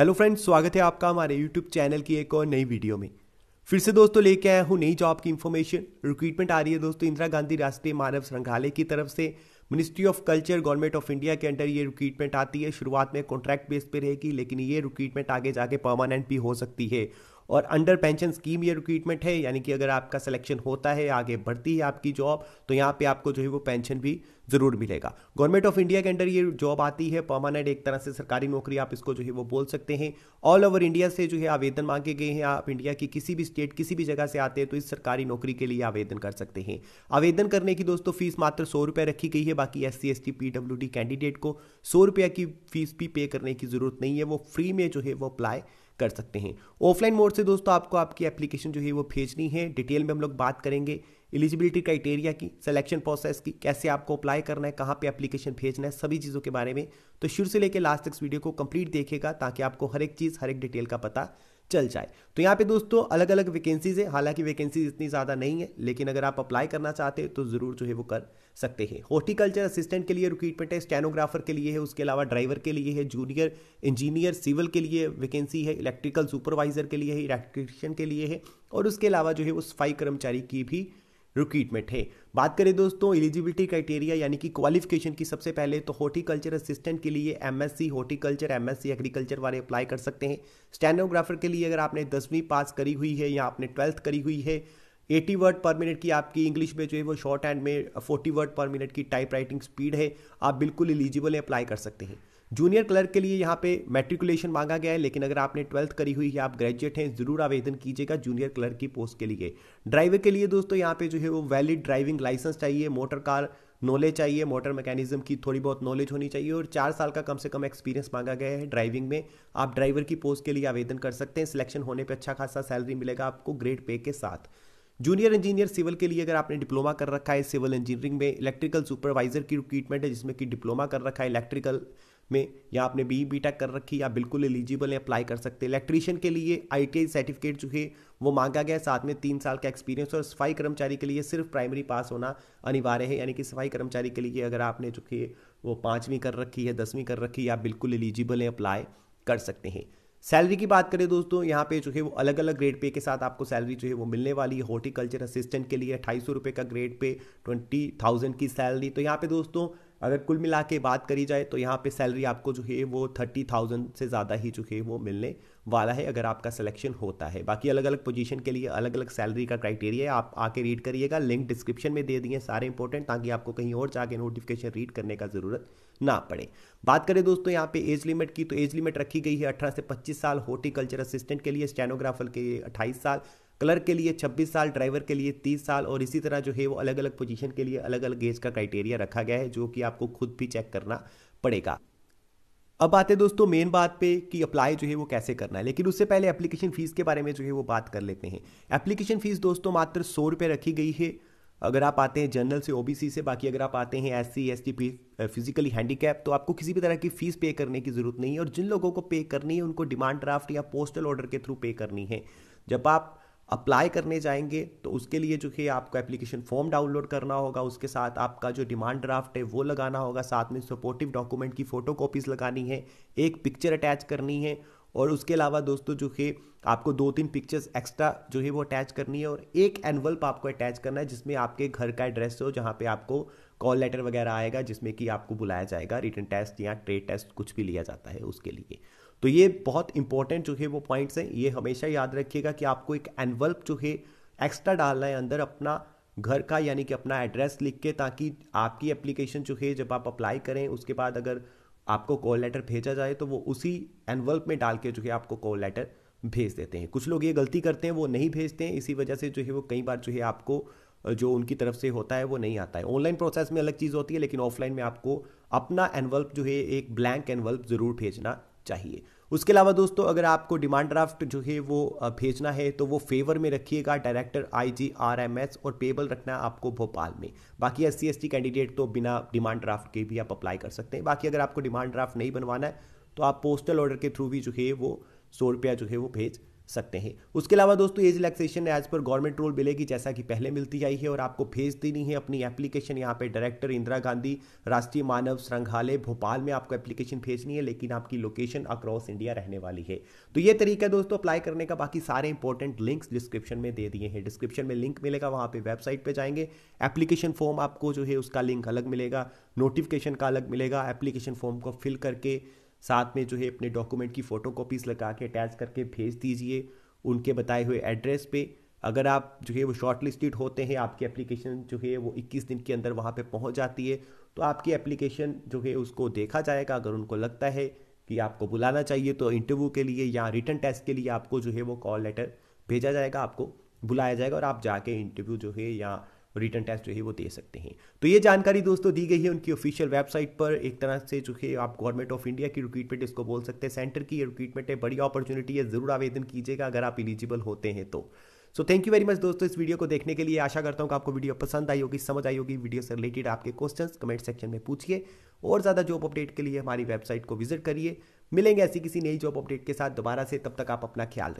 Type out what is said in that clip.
hello friends स्वागत है आपका हमारे यूट्यूब चैनल की एक और नई वीडियो में फिर से दोस्तों लेके आया हूँ नई जॉब की इन्फॉर्मेशन रिक्रूटमेंट आ रही है दोस्तों इंदिरा गांधी राष्ट्रीय मानव संग्रहालय की तरफ से ministry of culture government of India के अंडर ये रिक्रूटमेंट आती है शुरुआत में कॉन्ट्रैक्ट बेस पर रहेगी लेकिन ये रिक्रूटमेंट आगे जाके परमानेंट भी हो सकती है और अंडर पेंशन स्कीम ये रिक्रूटमेंट है यानी कि अगर आपका सिलेक्शन होता है आगे बढ़ती है आपकी जॉब तो यहाँ पे आपको जो है वो पेंशन भी ज़रूर मिलेगा गवर्नमेंट ऑफ इंडिया के अंडर ये जॉब आती है परमानेंट एक तरह से सरकारी नौकरी आप इसको जो है वो बोल सकते हैं ऑल ओवर इंडिया से जो है आवेदन मांगे गए हैं आप इंडिया की किसी भी स्टेट किसी भी जगह से आते हैं तो इस सरकारी नौकरी के लिए आवेदन कर सकते हैं आवेदन करने की दोस्तों फीस मात्र सौ रुपये रखी गई है बाकी S C S T P W D candidate को सौ रुपये की फीस भी पे करने की ज़रूरत नहीं है वो फ्री में जो है वो अप्लाई कर सकते हैं ऑफलाइन मोड से दोस्तों आपको आपकी एप्लीकेशन जो है वो भेजनी है डिटेल में हम लोग बात करेंगे एलिजिबिलिटी क्राइटेरिया की सिलेक्शन प्रोसेस की कैसे आपको अप्लाई करना है कहाँ पे एप्लीकेशन भेजना है सभी चीज़ों के बारे में तो शुरू से लेकर लास्ट तक इस वीडियो को कंप्लीट देखेगा ताकि आपको हर एक चीज़ हर एक डिटेल का पता चल जाए तो यहाँ पे दोस्तों अलग अलग वैकेंसीज है हालांकि वैकेंसीज इतनी ज़्यादा नहीं है लेकिन अगर आप अप्लाई करना चाहते हैं तो ज़रूर जो है वो कर सकते हैं हॉर्टिकल्चर असिस्टेंट के लिए रिक्रूटमेंट है स्टेनोग्राफर के लिए है उसके अलावा ड्राइवर के लिए है जूनियर इंजीनियर सिविल के लिए वैकेंसी है इलेक्ट्रिकल सुपरवाइजर के लिए है इलेक्ट्रिशियन के लिए है और उसके अलावा जो है वो सफाई कर्मचारी की भी रिक्रूट में है बात करें दोस्तों एलिजिबिलिटी क्राइटेरिया यानी कि क्वालिफिकेशन की सबसे पहले तो हॉर्टिकल्चर असिस्टेंट के लिए एमएससी हॉर्टिकल्चर एमएससी एग्रीकल्चर वाले अप्लाई कर सकते हैं स्टेनोग्राफर के लिए अगर आपने दसवीं पास करी हुई है या आपने ट्वेल्थ करी हुई है एटी वर्ड पर मिनट की आपकी इंग्लिश में जो है वो शॉर्ट हैंड में फोर्टी वर्ड पर मिनट की टाइप राइटिंग स्पीड है आप बिल्कुल एलिजिबल अप्लाई कर सकते हैं जूनियर क्लर्क के लिए यहाँ पे मेट्रिकुलेशन मांगा गया है लेकिन अगर आपने ट्वेल्थ करी हुई है आप ग्रेजुएट हैं ज़रूर आवेदन कीजिएगा जूनियर क्लर्क की पोस्ट के लिए ड्राइवर के लिए दोस्तों यहाँ पे जो है वो वैलिड ड्राइविंग लाइसेंस चाहिए मोटर कार नॉलेज चाहिए मोटर मैकेनिज्म की थोड़ी बहुत नॉलेज होनी चाहिए और चार साल का कम से कम एक्सपीरियंस मांगा गया है ड्राइविंग में आप ड्राइवर की पोस्ट के लिए आवेदन कर सकते हैं सिलेक्शन होने पर अच्छा खासा सैलरी मिलेगा आपको ग्रेड पे के साथ जूनियर इंजीनियर सिविल के लिए अगर आपने डिप्लोमा कर रखा है सिविल इंजीनियरिंग में इलेक्ट्रिकल सुपरवाइजर की रिक्रूटमेंट है जिसमें कि डिप्लोमा कर रखा है इलेक्ट्रिकल में या आपने बी बी टेक कर रखी या बिल्कुल एलिजिबल है अप्लाई कर सकते हैं इलेक्ट्रीशियन के लिए आई सर्टिफिकेट जो है वो मांगा गया साथ में तीन साल का एक्सपीरियंस और सफाई कर्मचारी के लिए सिर्फ प्राइमरी पास होना अनिवार्य है यानी कि सफाई कर्मचारी के लिए अगर आपने जो है वो पाँचवीं कर रखी है दसवीं कर रखी है आप बिल्कुल एलिजिबल हैं अप्लाई कर सकते हैं सैलरी की बात करें दोस्तों यहाँ पे जो है वो अलग अलग ग्रेड पे के साथ आपको सैलरी जो है वो मिलने वाली है हॉर्टिकल्चर असिस्टेंट के लिए अट्ठाईस सौ रुपये का ग्रेड पे ट्वेंटी थाउजेंड की सैलरी तो यहाँ पे दोस्तों अगर कुल मिला के बात करी जाए तो यहाँ पे सैलरी आपको जो है वो थर्टी थाउजेंड से ज़्यादा ही जो है वो मिलने वाला है अगर आपका सिलेक्शन होता है बाकी अलग अलग पोजीशन के लिए अलग अलग सैलरी का क्राइटेरिया आप आके रीड करिएगा लिंक डिस्क्रिप्शन में दे दिए सारे इंपॉर्टेंट ताकि आपको कहीं और जाके नोटिफिकेशन रीड करने का ज़रूरत ना पड़े बात करें दोस्तों यहाँ पे एज लिमिट की तो एज लिमिट रखी गई है अठारह से पच्चीस साल हॉर्टिकल्चर असिस्टेंट के लिए स्टेनोग्राफर के लिए अट्ठाईस साल क्लर्क के लिए 26 साल ड्राइवर के लिए 30 साल और इसी तरह जो है वो अलग अलग पोजीशन के लिए अलग अलग एज का क्राइटेरिया रखा गया है जो कि आपको खुद भी चेक करना पड़ेगा अब आते हैं दोस्तों मेन बात पे कि अप्लाई जो है वो कैसे करना है लेकिन उससे पहले एप्लीकेशन फ़ीस के बारे में जो है वो बात कर लेते हैं एप्लीकेशन फ़ीस दोस्तों मात्र सौ रुपये रखी गई है अगर आप आते हैं जनरल से ओबीसी से बाकी अगर आप आते हैं S C S T physically handicap तो आपको किसी भी तरह की फ़ीस पे करने की ज़रूरत नहीं है और जिन लोगों को पे करनी है उनको डिमांड ड्राफ्ट या पोस्टल ऑर्डर के थ्रू पे करनी है जब आप अप्लाई करने जाएंगे तो उसके लिए जो है आपको एप्लीकेशन फॉर्म डाउनलोड करना होगा उसके साथ आपका जो डिमांड ड्राफ्ट है वो लगाना होगा साथ में सपोर्टिव डॉक्यूमेंट की फ़ोटो लगानी है एक पिक्चर अटैच करनी है और उसके अलावा दोस्तों जो है आपको दो तीन पिक्चर्स एक्स्ट्रा जो है वो अटैच करनी है और एक एनवल्प आपको अटैच करना है जिसमें आपके घर का एड्रेस हो जहाँ पे आपको कॉल लेटर वगैरह आएगा जिसमें कि आपको बुलाया जाएगा रिटर्न टेस्ट या ट्रेड टेस्ट कुछ भी लिया जाता है उसके लिए तो ये बहुत इंपॉर्टेंट जो है वो पॉइंट्स हैं ये हमेशा याद रखिएगा कि आपको एक एनवल्प जो है एक्स्ट्रा डालना है अंदर अपना घर का यानी कि अपना एड्रेस लिख के ताकि आपकी एप्लीकेशन जो है जब आप अप्लाई करें उसके बाद अगर आपको कॉल लेटर भेजा जाए तो वो उसी एनवल्प में डाल के जो है आपको कॉल लेटर भेज देते हैं कुछ लोग ये गलती करते हैं वो नहीं भेजते हैं इसी वजह से जो है वो कई बार जो है आपको जो उनकी तरफ से होता है वो नहीं आता है ऑनलाइन प्रोसेस में अलग चीज़ होती है लेकिन ऑफलाइन में आपको अपना एनवल्प जो है एक ब्लैंक एनवल्प ज़रूर भेजना चाहिए उसके अलावा दोस्तों अगर आपको डिमांड ड्राफ्ट जो है वो भेजना है तो वो फेवर में रखिएगा director I G R M S और पेबल रखना है आपको भोपाल में बाकी S C S T candidate तो बिना डिमांड ड्राफ्ट के भी आप अप्लाई कर सकते हैं बाकी अगर आपको डिमांड ड्राफ्ट नहीं बनवाना है तो आप पोस्टल ऑर्डर के थ्रू भी जो है वो सौ रुपया जो है वो भेज सकते हैं उसके अलावा दोस्तों एज रिलैक्सेशन एज पर गवर्नमेंट रूल मिलेगी जैसा कि पहले मिलती आई है और आपको भेज देनी है अपनी एप्लीकेशन यहाँ पे डायरेक्टर इंदिरा गांधी राष्ट्रीय मानव संग्रहालय भोपाल में आपको एप्लीकेशन भेजनी है लेकिन आपकी लोकेशन अक्रॉस इंडिया रहने वाली है तो ये तरीका दोस्तों अप्लाई करने का बाकी सारे इंपॉर्टेंट लिंक्स डिस्क्रिप्शन में दे दिए हैं डिस्क्रिप्शन में लिंक मिलेगा वहाँ पर वेबसाइट पर जाएंगे एप्लीकेशन फॉर्म आपको जो है उसका लिंक अलग मिलेगा नोटिफिकेशन का अलग मिलेगा एप्लीकेशन फॉर्म को फिल करके साथ में जो है अपने डॉक्यूमेंट की फ़ोटो कॉपीज़ लगा के अटैच करके भेज दीजिए उनके बताए हुए एड्रेस पे अगर आप जो है वो शॉर्ट लिस्टेड होते हैं आपकी एप्लीकेशन जो है वो 21 दिन के अंदर वहाँ पे पहुँच जाती है तो आपकी एप्लीकेशन जो है उसको देखा जाएगा अगर उनको लगता है कि आपको बुलाना चाहिए तो इंटरव्यू के लिए या रिटर्न टेस्ट के लिए आपको जो है वो कॉल लेटर भेजा जाएगा आपको बुलाया जाएगा और आप जाके इंटरव्यू जो है या रिटर्न टेस्ट जो है वो दे सकते हैं तो ये जानकारी दोस्तों दी गई है उनकी ऑफिशियल वेबसाइट पर एक तरह से जो है आप गवर्नमेंट ऑफ इंडिया की रिक्रूटमेंट इसको बोल सकते हैं सेंटर की ये रिक्रूटमेंट है बड़ी अपॉर्चुनिटी है ज़रूर आवेदन कीजिएगा अगर आप इलिजिबल होते हैं तो so thank you very much दोस्तों इस वीडियो को देखने के लिए आशा करता हूँ कि आपको वीडियो पसंद आई होगी समझ आई होगी वीडियो से रिलेटेड आपके क्वेश्चन कमेंट सेक्शन में पूछिए और ज़्यादा जॉब अपडेट के लिए हमारी वेबसाइट को विजिट करिए मिलेंगे ऐसी किसी नई जॉब अपडेट के साथ दोबारा से तब तक आप अपना ख्याल